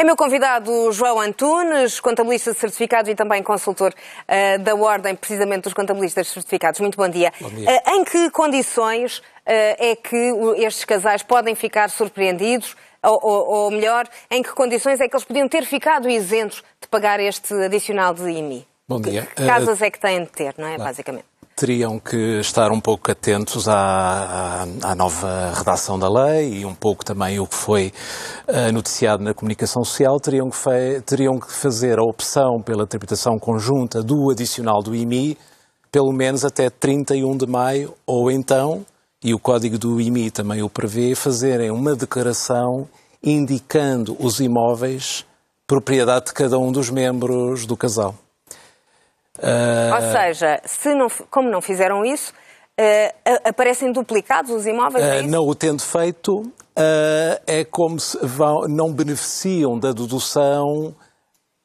É meu convidado João Antunes, contabilista certificado e também consultor uh, da Ordem, precisamente dos contabilistas certificados. Muito bom dia. Bom dia. Uh, em que condições uh, é que estes casais podem ficar surpreendidos? Ou, ou, ou, melhor, em que condições é que eles podiam ter ficado isentos de pagar este adicional de IMI? Bom dia. Que, que casas é que têm de ter, não é? Basicamente teriam que estar um pouco atentos à, à, nova redação da lei e um pouco também o que foi eh, noticiado na comunicação social, teriam que, teriam que fazer a opção pela tributação conjunta do adicional do IMI pelo menos até 31 de maio ou então, e o código do IMI também o prevê, fazerem uma declaração indicando os imóveis propriedade de cada um dos membros do casal. Uh... Ou seja, se não, como não fizeram isso, uh, aparecem duplicados os imóveis? É ah, não o tendo feito, uh, é como se vão, não beneficiam da dedução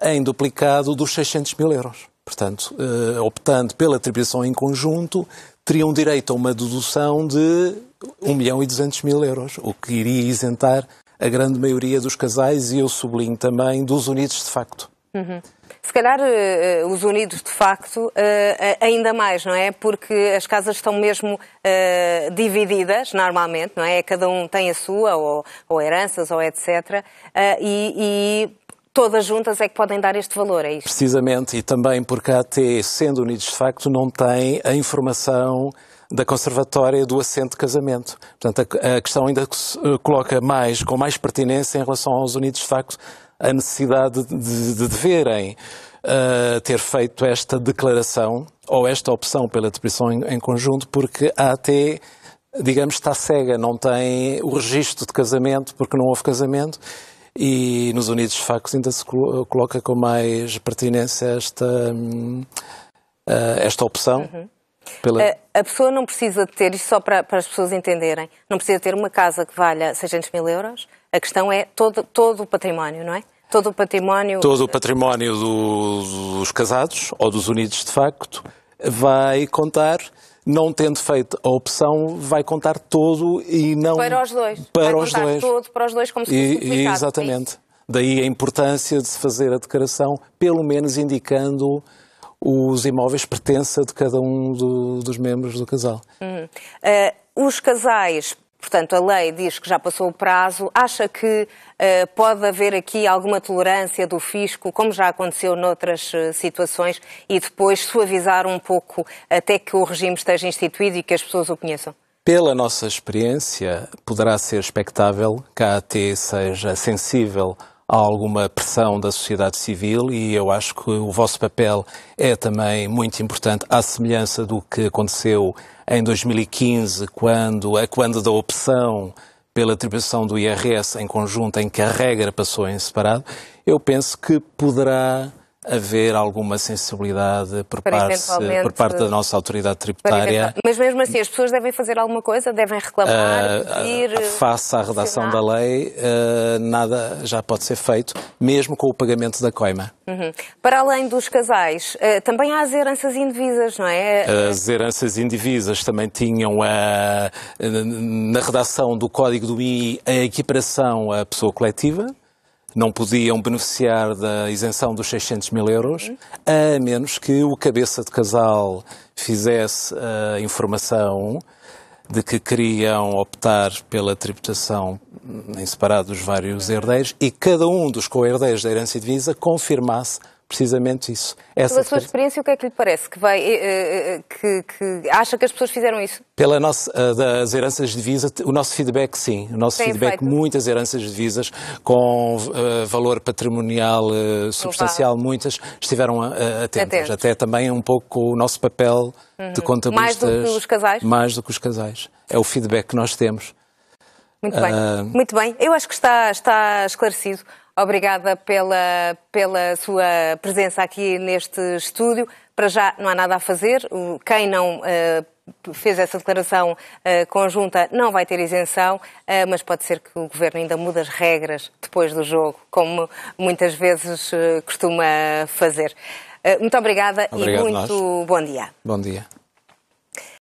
em duplicado dos 600 mil euros. Portanto, optando pela atribuição em conjunto, teriam direito a uma dedução de 1 milhão e 200 mil euros, o que iria isentar a grande maioria dos casais e eu sublinho também dos unidos de facto. Uhum. Se calhar uh, os Unidos, de facto, uh, ainda mais, não é? Porque as casas estão mesmo uh, divididas, normalmente, não é? Cada um tem a sua, ou, ou heranças, ou etc. e, e todas juntas é que podem dar este valor a é isto. Precisamente, e também porque a AT, sendo Unidos de facto, não tem a informação da conservatória do assento de casamento. Portanto, a, a questão ainda se coloca mais, com mais pertinência em relação aos Unidos de facto, a necessidade de, de, deverem uh, ter feito esta declaração ou esta opção pela depressão em, em conjunto, porque a AT, digamos, está cega, não tem o registro de casamento, porque não houve casamento, e nos Unidos Facos ainda se coloca com mais pertinência esta, uh, esta opção. Uhum. Pela... A, pessoa não precisa ter, isto só para, para, as pessoas entenderem, não precisa ter uma casa que valha 600 mil euros, a questão é todo, todo o património, não é? Todo o património. Todo o património do, dos casados ou dos unidos de facto vai contar não tendo feito a opção, vai contar todo e não. Para os dois. Para vai os dois. todo para os dois, como se fosse e, é Exatamente. É Daí a importância de se fazer a declaração, pelo menos indicando os imóveis pertença de cada um do, dos membros do casal. Uhum. Uh, os casais Portanto, a lei diz que já passou o prazo. Acha que uh, pode haver aqui alguma tolerância do fisco, como já aconteceu noutras uh, situações, e depois suavizar um pouco até que o regime esteja instituído e que as pessoas o conheçam? Pela nossa experiência, poderá ser expectável que a AT seja sensível há alguma pressão da sociedade civil e eu acho que o vosso papel é também muito importante, à semelhança do que aconteceu em 2015, quando, é quando da opção pela atribuição do IRS em conjunto, em que a regra passou em separado, eu penso que poderá haver alguma sensibilidade por, parte, por parte da nossa autoridade tributária. Mas mesmo assim, as pessoas devem fazer alguma coisa? Devem reclamar, uh, pedir? Ah, face à redação da lei, uh, nada já pode ser feito, mesmo com o pagamento da coima. Uhum. Para além dos casais, uh, também há as heranças indivisas, não é? As heranças indivisas também tinham, a, na redação do Código do I, a equiparação à pessoa coletiva, não podiam beneficiar da isenção dos 600 mil euros, a menos que o cabeça de casal fizesse a eh, informação de que queriam optar pela tributação em separado dos vários herdeiros e cada um dos co-herdeiros da herança e divisa confirmasse precisamente isso. Essa Pela sua experiência, o que é que lhe parece? Que, vai, eh, eh, eh, que, que acha que as pessoas fizeram isso? Pela nossa, das heranças de divisa, o nosso feedback sim. O nosso Tem feedback, feito. muitas heranças de divisas com uh, valor patrimonial uh, substancial, muitas estiveram uh, atentas. Atentos. Até também um pouco o nosso papel uhum. de contabilistas. Mais do que os casais? Mais do que os casais. É o feedback que nós temos. Muito bem, ah. muito bem. Eu acho que está, está esclarecido. Obrigada pela, pela sua presença aqui neste estúdio. Para já não há nada a fazer. Quem não uh, fez essa declaração uh, conjunta não vai ter isenção, uh, mas pode ser que o Governo ainda mude as regras depois do jogo, como muitas vezes costuma fazer. muito obrigada Obrigado e muito nós. bom dia. Bom dia.